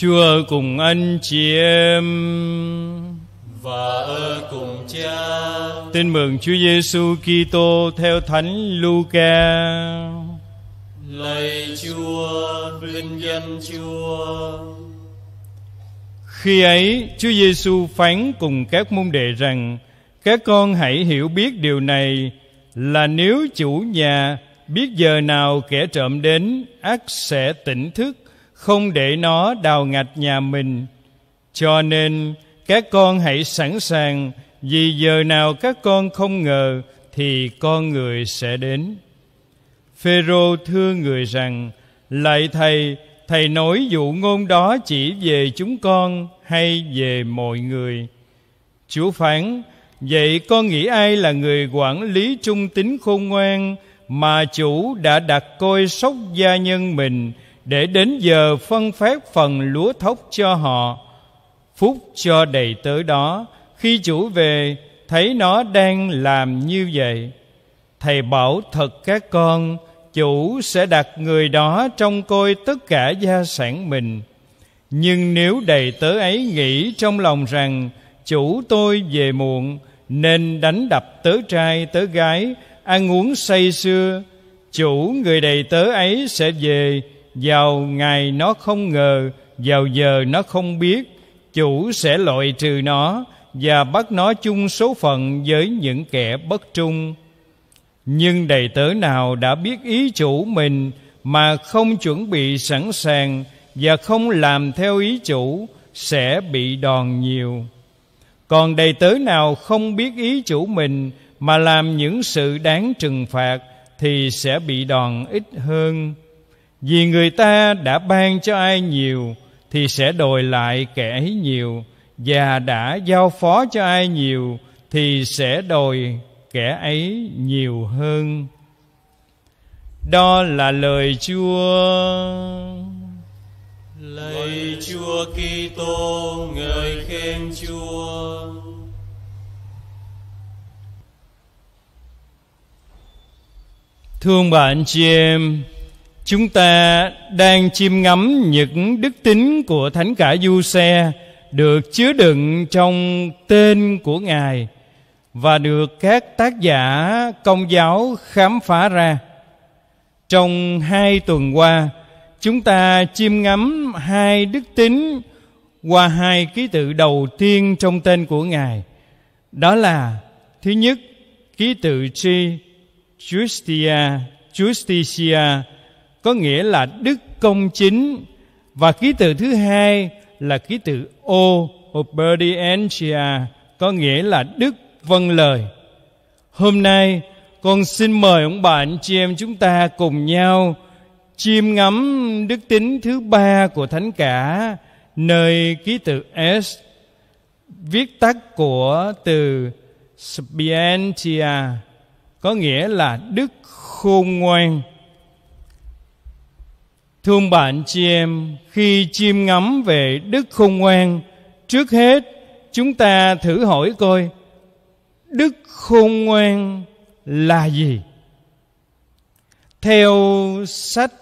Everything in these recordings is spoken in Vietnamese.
Chúa cùng anh chị em và ở cùng Cha. Tin mừng Chúa Giêsu Kitô theo Thánh Luca. Lạy Chúa, vinh danh Chúa. Khi ấy, Chúa Giêsu phán cùng các môn đệ rằng: Các con hãy hiểu biết điều này là nếu chủ nhà biết giờ nào kẻ trộm đến, ác sẽ tỉnh thức không để nó đào ngạch nhà mình cho nên các con hãy sẵn sàng vì giờ nào các con không ngờ thì con người sẽ đến phêrô thưa người rằng lại thầy thầy nói dụ ngôn đó chỉ về chúng con hay về mọi người chúa phán vậy con nghĩ ai là người quản lý trung tín khôn ngoan mà chủ đã đặt coi sóc gia nhân mình để đến giờ phân phép phần lúa thóc cho họ phúc cho đầy tớ đó khi chủ về thấy nó đang làm như vậy thầy bảo thật các con chủ sẽ đặt người đó trong coi tất cả gia sản mình nhưng nếu đầy tớ ấy nghĩ trong lòng rằng chủ tôi về muộn nên đánh đập tớ trai tớ gái ăn uống say sưa chủ người đầy tớ ấy sẽ về vào ngày nó không ngờ vào giờ nó không biết chủ sẽ loại trừ nó và bắt nó chung số phận với những kẻ bất trung nhưng đầy tớ nào đã biết ý chủ mình mà không chuẩn bị sẵn sàng và không làm theo ý chủ sẽ bị đòn nhiều còn đầy tớ nào không biết ý chủ mình mà làm những sự đáng trừng phạt thì sẽ bị đòn ít hơn vì người ta đã ban cho ai nhiều thì sẽ đòi lại kẻ ấy nhiều và đã giao phó cho ai nhiều thì sẽ đòi kẻ ấy nhiều hơn đó là lời chúa lời chúa kitô người khen chúa thương bạn chị em Chúng ta đang chiêm ngắm những đức tính của Thánh Cả Du Xe được chứa đựng trong tên của Ngài và được các tác giả công giáo khám phá ra. Trong hai tuần qua, chúng ta chiêm ngắm hai đức tính qua hai ký tự đầu tiên trong tên của Ngài. Đó là thứ nhất, ký tự tri Justia, Justicia có nghĩa là đức công chính và ký tự thứ hai là ký tự O obedientia có nghĩa là đức vâng lời. Hôm nay con xin mời ông bà anh chị em chúng ta cùng nhau chiêm ngắm đức tính thứ ba của thánh cả nơi ký tự S viết tắt của từ Spientia có nghĩa là đức khôn ngoan Thương bạn chị em, khi chiêm ngắm về đức khôn ngoan, trước hết chúng ta thử hỏi coi đức khôn ngoan là gì? Theo sách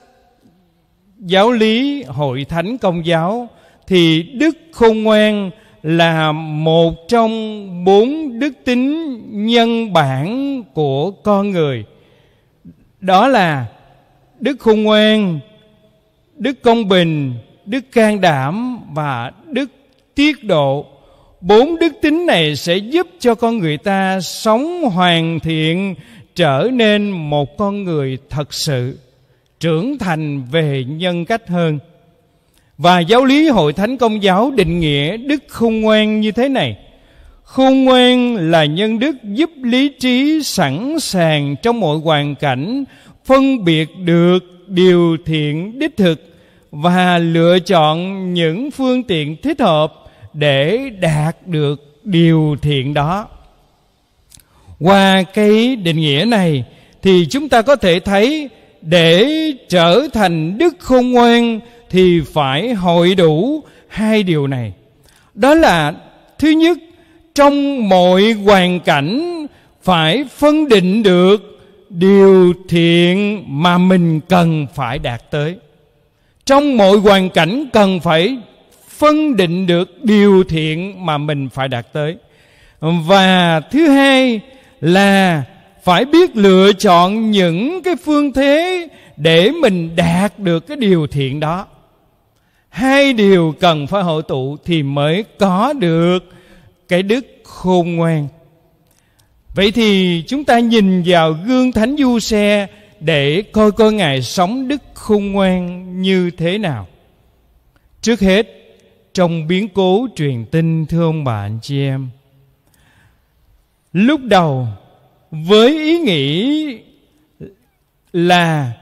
giáo lý hội thánh công giáo thì đức khôn ngoan là một trong bốn đức tính nhân bản của con người đó là đức khôn ngoan đức công bình đức can đảm và đức tiết độ bốn đức tính này sẽ giúp cho con người ta sống hoàn thiện trở nên một con người thật sự trưởng thành về nhân cách hơn và giáo lý hội thánh công giáo định nghĩa đức khôn ngoan như thế này khôn ngoan là nhân đức giúp lý trí sẵn sàng trong mọi hoàn cảnh phân biệt được điều thiện đích thực và lựa chọn những phương tiện thích hợp để đạt được điều thiện đó qua cái định nghĩa này thì chúng ta có thể thấy để trở thành đức khôn ngoan thì phải hội đủ hai điều này đó là thứ nhất trong mọi hoàn cảnh phải phân định được điều thiện mà mình cần phải đạt tới trong mọi hoàn cảnh cần phải phân định được điều thiện mà mình phải đạt tới và thứ hai là phải biết lựa chọn những cái phương thế để mình đạt được cái điều thiện đó hai điều cần phải hội tụ thì mới có được cái đức khôn ngoan vậy thì chúng ta nhìn vào gương thánh du xe để coi coi ngài sống đức khôn ngoan như thế nào trước hết trong biến cố truyền tin thưa ông bà anh chị em lúc đầu với ý nghĩ là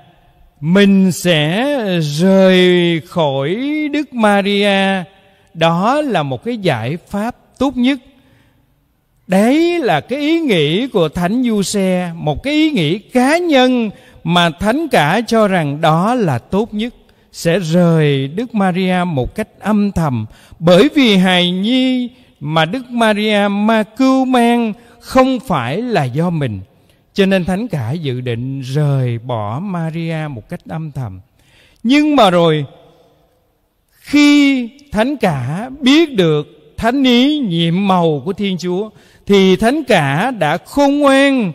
mình sẽ rời khỏi đức maria đó là một cái giải pháp tốt nhất đấy là cái ý nghĩ của thánh du xe một cái ý nghĩ cá nhân mà thánh cả cho rằng đó là tốt nhất sẽ rời Đức Maria một cách âm thầm bởi vì hài nhi mà Đức Maria ma cưu mang không phải là do mình cho nên thánh cả dự định rời bỏ Maria một cách âm thầm nhưng mà rồi khi thánh cả biết được thánh ý nhiệm màu của Thiên Chúa thì thánh cả đã khôn ngoan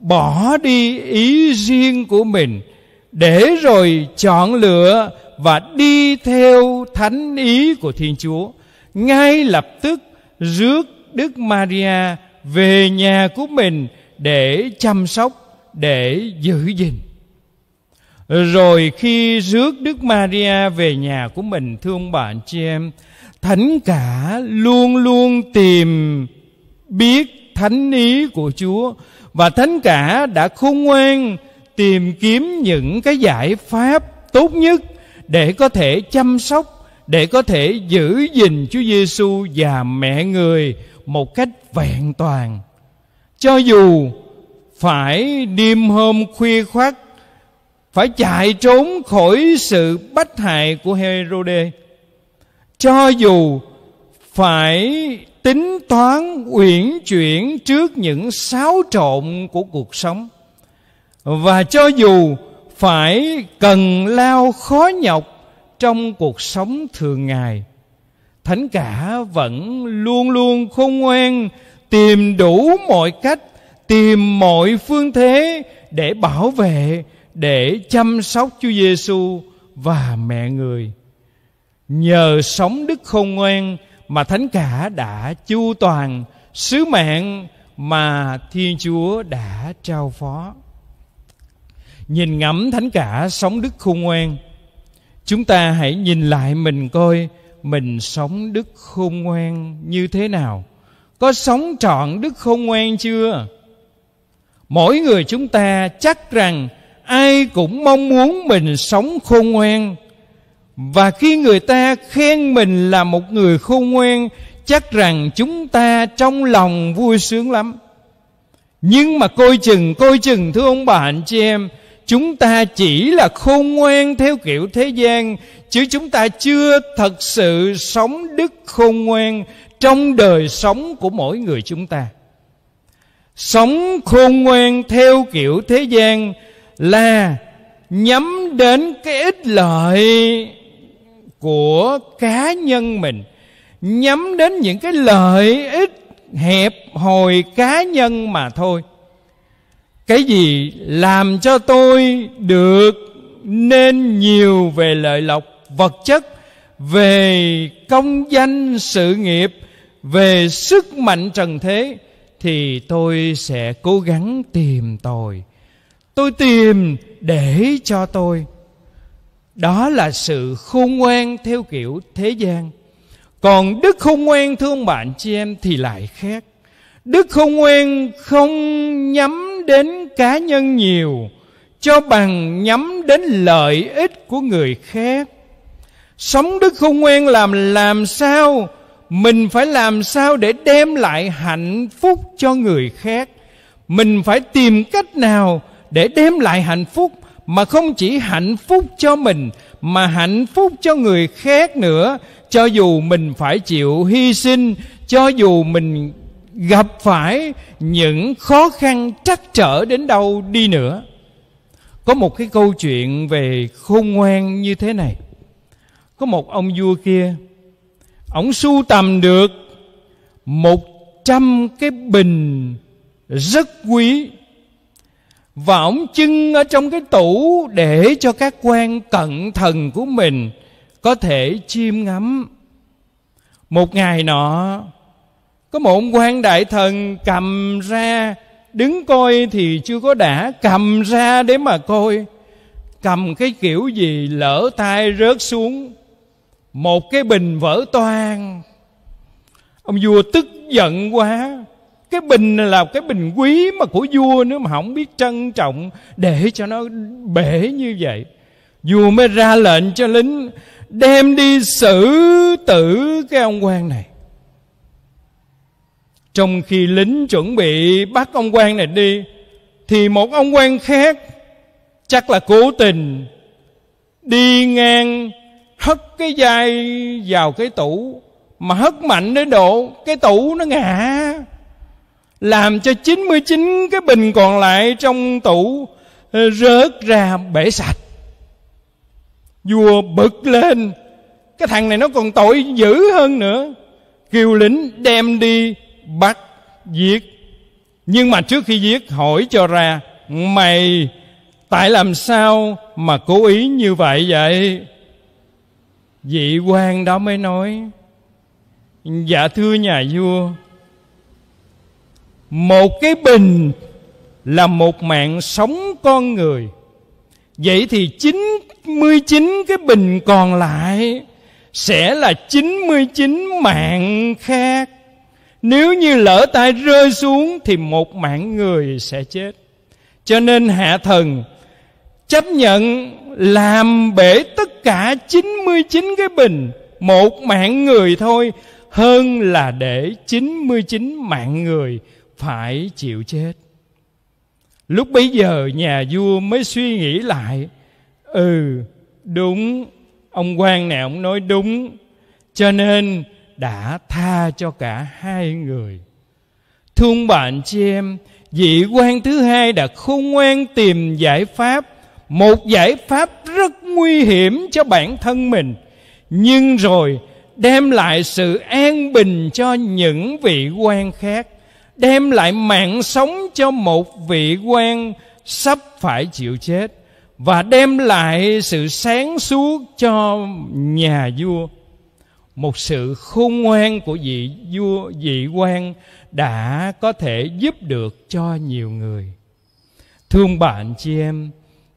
bỏ đi ý riêng của mình để rồi chọn lựa và đi theo thánh ý của Thiên Chúa. Ngay lập tức rước Đức Maria về nhà của mình để chăm sóc, để giữ gìn. Rồi khi rước Đức Maria về nhà của mình thương bạn chị em, Thánh cả luôn luôn tìm biết thánh ý của Chúa và thánh cả đã khôn ngoan tìm kiếm những cái giải pháp tốt nhất để có thể chăm sóc để có thể giữ gìn Chúa Giêsu và mẹ người một cách vẹn toàn cho dù phải đêm hôm khuya khoắt phải chạy trốn khỏi sự bắt hại của Herode cho dù phải tính toán uyển chuyển trước những xáo trộn của cuộc sống và cho dù phải cần lao khó nhọc trong cuộc sống thường ngày thánh cả vẫn luôn luôn khôn ngoan tìm đủ mọi cách tìm mọi phương thế để bảo vệ để chăm sóc Chúa Giêsu và mẹ người nhờ sống đức khôn ngoan mà thánh cả đã chu toàn sứ mạng mà thiên chúa đã trao phó nhìn ngắm thánh cả sống đức khôn ngoan chúng ta hãy nhìn lại mình coi mình sống đức khôn ngoan như thế nào có sống trọn đức khôn ngoan chưa mỗi người chúng ta chắc rằng ai cũng mong muốn mình sống khôn ngoan và khi người ta khen mình là một người khôn ngoan chắc rằng chúng ta trong lòng vui sướng lắm nhưng mà coi chừng coi chừng thưa ông bà anh chị em chúng ta chỉ là khôn ngoan theo kiểu thế gian chứ chúng ta chưa thật sự sống đức khôn ngoan trong đời sống của mỗi người chúng ta sống khôn ngoan theo kiểu thế gian là nhắm đến cái ích lợi của cá nhân mình nhắm đến những cái lợi ích hẹp hồi cá nhân mà thôi cái gì làm cho tôi được nên nhiều về lợi lộc vật chất về công danh sự nghiệp về sức mạnh trần thế thì tôi sẽ cố gắng tìm tòi tôi tìm để cho tôi đó là sự khôn ngoan theo kiểu thế gian còn đức khôn ngoan thương bạn chị em thì lại khác đức khôn ngoan không nhắm đến cá nhân nhiều cho bằng nhắm đến lợi ích của người khác sống đức khôn ngoan làm làm sao mình phải làm sao để đem lại hạnh phúc cho người khác mình phải tìm cách nào để đem lại hạnh phúc mà không chỉ hạnh phúc cho mình mà hạnh phúc cho người khác nữa cho dù mình phải chịu hy sinh cho dù mình gặp phải những khó khăn trắc trở đến đâu đi nữa có một cái câu chuyện về khôn ngoan như thế này có một ông vua kia ổng sưu tầm được một trăm cái bình rất quý và ổng chưng ở trong cái tủ để cho các quan cận thần của mình có thể chiêm ngắm một ngày nọ có một quan đại thần cầm ra đứng coi thì chưa có đã cầm ra để mà coi cầm cái kiểu gì lỡ tay rớt xuống một cái bình vỡ toang ông vua tức giận quá cái bình này là cái bình quý mà của vua nữa mà không biết trân trọng để cho nó bể như vậy vua mới ra lệnh cho lính đem đi xử tử cái ông quan này trong khi lính chuẩn bị bắt ông quan này đi thì một ông quan khác chắc là cố tình đi ngang hất cái vai vào cái tủ mà hất mạnh đến độ cái tủ nó ngã làm cho 99 cái bình còn lại trong tủ ờ, rớt ra bể sạch vua bực lên cái thằng này nó còn tội dữ hơn nữa kiều lĩnh đem đi bắt giết nhưng mà trước khi giết hỏi cho ra mày tại làm sao mà cố ý như vậy vậy vị quan đó mới nói dạ thưa nhà vua một cái bình là một mạng sống con người vậy thì 99 cái bình còn lại sẽ là 99 mạng khác nếu như lỡ tay rơi xuống thì một mạng người sẽ chết cho nên hạ thần chấp nhận làm bể tất cả 99 cái bình một mạng người thôi hơn là để 99 mạng người phải chịu chết lúc bấy giờ nhà vua mới suy nghĩ lại ừ đúng ông quan này ông nói đúng cho nên đã tha cho cả hai người Thương bạn chị em vị quan thứ hai đã khôn ngoan tìm giải pháp một giải pháp rất nguy hiểm cho bản thân mình nhưng rồi đem lại sự an bình cho những vị quan khác đem lại mạng sống cho một vị quan sắp phải chịu chết và đem lại sự sáng suốt cho nhà vua một sự khôn ngoan của vị vua vị quan đã có thể giúp được cho nhiều người thương bạn chị em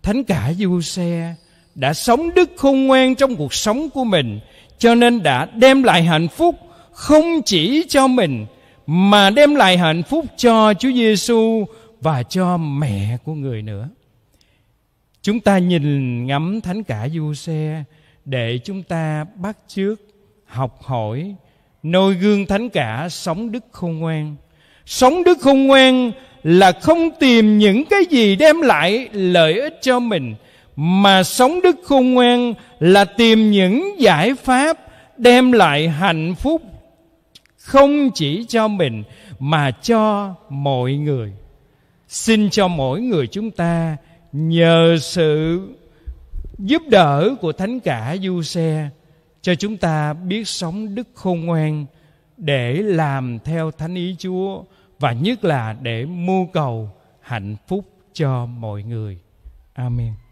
thánh cả du xe đã sống đức khôn ngoan trong cuộc sống của mình cho nên đã đem lại hạnh phúc không chỉ cho mình mà đem lại hạnh phúc cho Chúa Giêsu và cho mẹ của người nữa. Chúng ta nhìn ngắm thánh cả du xe để chúng ta bắt chước, học hỏi, noi gương thánh cả sống đức khôn ngoan. Sống đức khôn ngoan là không tìm những cái gì đem lại lợi ích cho mình mà sống đức khôn ngoan là tìm những giải pháp đem lại hạnh phúc không chỉ cho mình mà cho mọi người xin cho mỗi người chúng ta nhờ sự giúp đỡ của thánh cả du xe cho chúng ta biết sống đức khôn ngoan để làm theo thánh ý chúa và nhất là để mưu cầu hạnh phúc cho mọi người amen